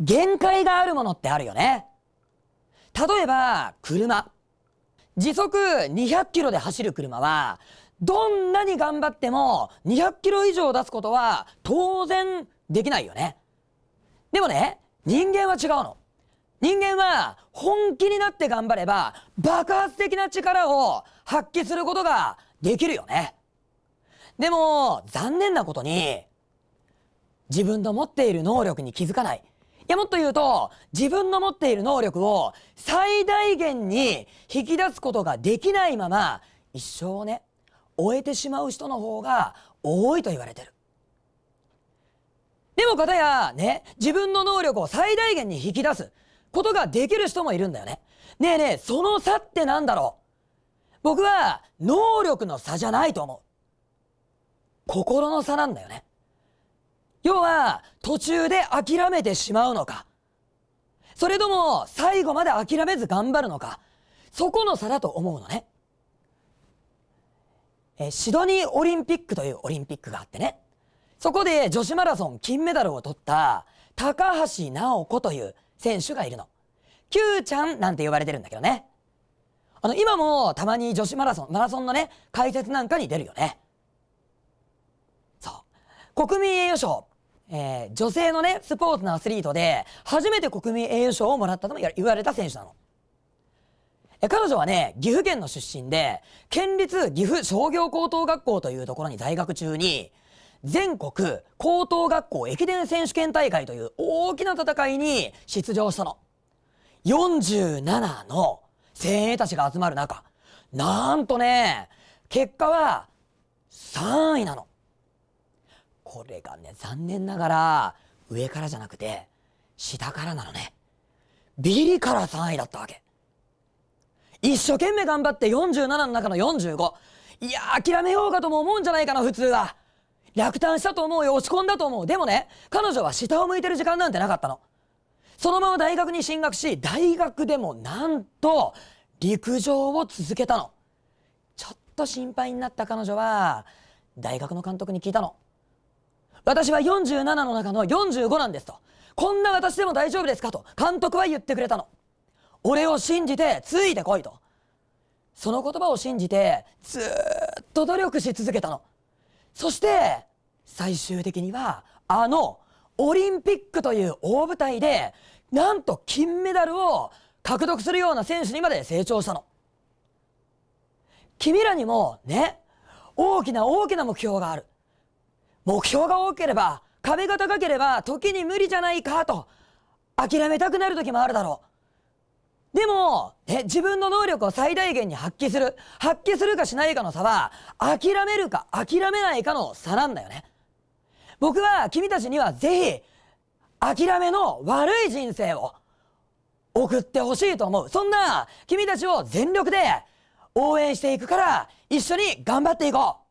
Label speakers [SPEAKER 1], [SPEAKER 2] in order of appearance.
[SPEAKER 1] 限界があるものってあるよね。例えば、車。時速200キロで走る車は、どんなに頑張っても200キロ以上出すことは当然できないよね。でもね、人間は違うの。人間は本気になって頑張れば爆発的な力を発揮することができるよね。でも残念なことに自分の持っている能力に気づかない。いやもっと言うと自分の持っている能力を最大限に引き出すことができないまま一生をね終えてしまう人の方が多いと言われてる。でも方やね自分の能力を最大限に引き出すことができる人もいるんだよね。ねえねえその差って何だろう僕は能力の差じゃないと思う。心の差なんだよね。要は途中で諦めてしまうのかそれとも最後まで諦めず頑張るのかそこの差だと思うのねえシドニーオリンピックというオリンピックがあってねそこで女子マラソン金メダルを取った高橋尚子という選手がいるの Q ちゃんなんて呼ばれてるんだけどねあの今もたまに女子マラソンマラソンのね解説なんかに出るよねそう国民栄誉賞えー、女性のねスポーツのアスリートで初めて国民栄誉賞をもらったとも言われた選手なの。え彼女はね岐阜県の出身で県立岐阜商業高等学校というところに在学中に全国高等学校駅伝選手権大会という大きな戦いに出場したの。47の精鋭たちが集まる中、なんとね、結果は3位なの。これがね残念ながら上からじゃなくて下からなのねビリから3位だったわけ一生懸命頑張って47の中の45いや諦めようかとも思うんじゃないかな普通は落胆したと思うよ落ち込んだと思うでもね彼女は下を向いてる時間なんてなかったのそのまま大学に進学し大学でもなんと陸上を続けたのちょっと心配になった彼女は大学の監督に聞いたの私は47の中の45なんですと。こんな私でも大丈夫ですかと監督は言ってくれたの。俺を信じてついてこいと。その言葉を信じてずっと努力し続けたの。そして最終的にはあのオリンピックという大舞台でなんと金メダルを獲得するような選手にまで成長したの。君らにもね、大きな大きな目標がある。目標が多ければ、壁が高ければ、時に無理じゃないかと、諦めたくなる時もあるだろう。でも、自分の能力を最大限に発揮する、発揮するかしないかの差は、諦めるか諦めないかの差なんだよね。僕は君たちにはぜひ、諦めの悪い人生を送ってほしいと思う。そんな君たちを全力で応援していくから、一緒に頑張っていこう